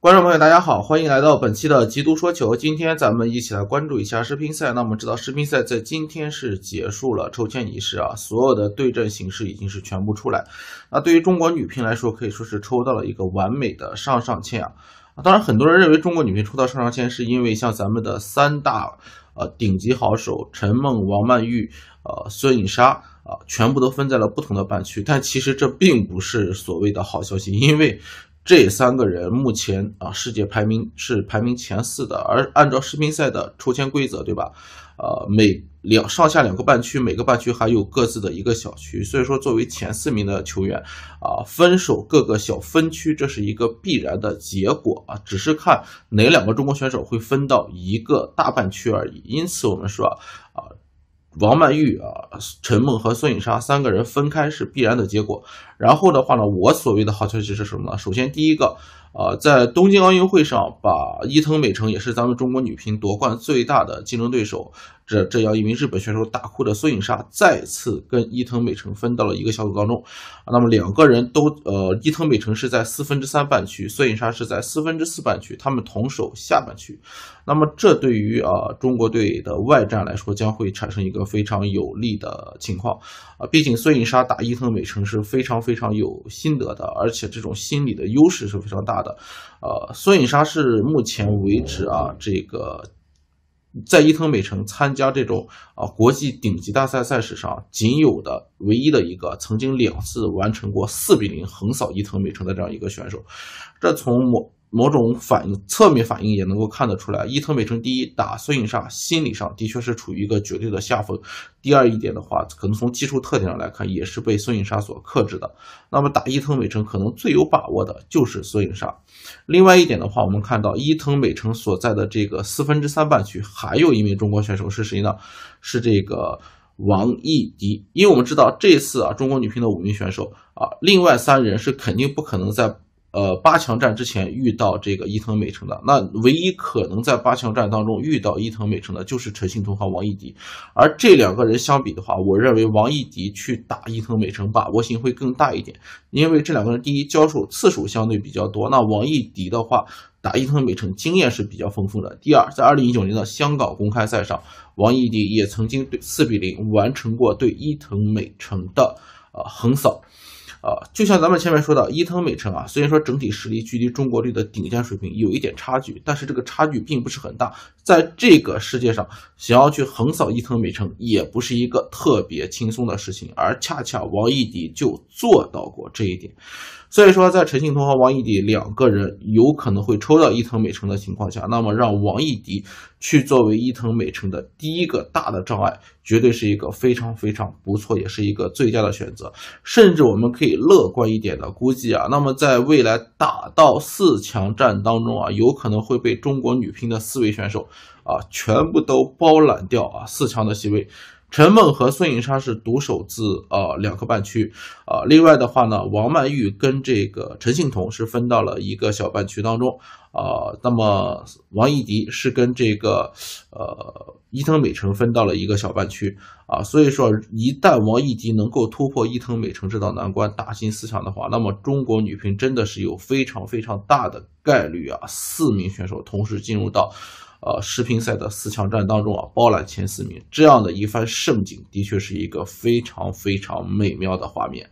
观众朋友，大家好，欢迎来到本期的《极都说球》。今天咱们一起来关注一下世乒赛。那我们知道，世乒赛在今天是结束了抽签仪式啊，所有的对阵形式已经是全部出来。那对于中国女乒来说，可以说是抽到了一个完美的上上签啊！当然很多人认为中国女乒抽到上上签，是因为像咱们的三大呃顶级好手陈梦、王曼玉、呃孙颖莎啊，全部都分在了不同的半区。但其实这并不是所谓的好消息，因为。这三个人目前啊，世界排名是排名前四的。而按照世乒赛的抽签规则，对吧？呃，每两上下两个半区，每个半区还有各自的一个小区。所以说，作为前四名的球员啊，分手各个小分区，这是一个必然的结果啊。只是看哪两个中国选手会分到一个大半区而已。因此，我们说。王曼玉啊，陈梦和孙颖莎三个人分开是必然的结果。然后的话呢，我所谓的好消息是什么呢？首先第一个，呃，在东京奥运会上，把伊藤美诚也是咱们中国女乒夺冠最大的竞争对手。这这样，一名日本选手打库的孙颖莎再次跟伊藤美诚分到了一个小组当中。那么两个人都，呃，伊藤美诚是在四分之三半区，孙颖莎是在四分之四半区，他们同守下半区。那么这对于啊中国队的外战来说将会产生一个非常有利的情况啊。毕竟孙颖莎打伊藤美诚是非常非常有心得的，而且这种心理的优势是非常大的。呃，孙颖莎是目前为止啊这个。在伊藤美诚参加这种啊国际顶级大赛赛史上仅有的唯一的一个曾经两次完成过四比零横扫伊藤美诚的这样一个选手，这从某。某种反应，侧面反应也能够看得出来，伊藤美诚第一打孙颖莎，心理上的确是处于一个绝对的下风。第二一点的话，可能从技术特点上来看，也是被孙颖莎所克制的。那么打伊藤美诚可能最有把握的就是孙颖莎。另外一点的话，我们看到伊藤美诚所在的这个四分之三半区还有一名中国选手是谁呢？是这个王艺迪。因为我们知道这次啊，中国女乒的五名选手啊，另外三人是肯定不可能在。呃，八强战之前遇到这个伊藤美诚的，那唯一可能在八强战当中遇到伊藤美诚的就是陈幸同和王艺迪，而这两个人相比的话，我认为王艺迪去打伊藤美诚把握性会更大一点，因为这两个人第一交手次数相对比较多，那王艺迪的话打伊藤美诚经验是比较丰富的。第二，在二零一九年的香港公开赛上，王艺迪也曾经对四比零完成过对伊藤美诚的呃横扫。啊，就像咱们前面说的伊藤美诚啊，虽然说整体实力距离中国队的顶尖水平有一点差距，但是这个差距并不是很大。在这个世界上，想要去横扫伊藤美诚也不是一个特别轻松的事情，而恰恰王艺迪就做到过这一点。所以说，在陈幸通和王艺迪两个人有可能会抽到伊藤美诚的情况下，那么让王艺迪。去作为伊藤美诚的第一个大的障碍，绝对是一个非常非常不错，也是一个最佳的选择。甚至我们可以乐观一点的估计啊，那么在未来打到四强战当中啊，有可能会被中国女乒的四位选手啊全部都包揽掉啊四强的席位。陈梦和孙颖莎是独守自啊两个半区啊，另外的话呢，王曼昱跟这个陈幸同是分到了一个小半区当中啊。那么王艺迪是跟这个呃伊藤美诚分到了一个小半区啊。所以说，一旦王艺迪能够突破伊藤美诚这道难关，打进四强的话，那么中国女乒真的是有非常非常大的概率啊，四名选手同时进入到。呃，世乒赛的四强战当中啊，包揽前四名，这样的一番盛景，的确是一个非常非常美妙的画面。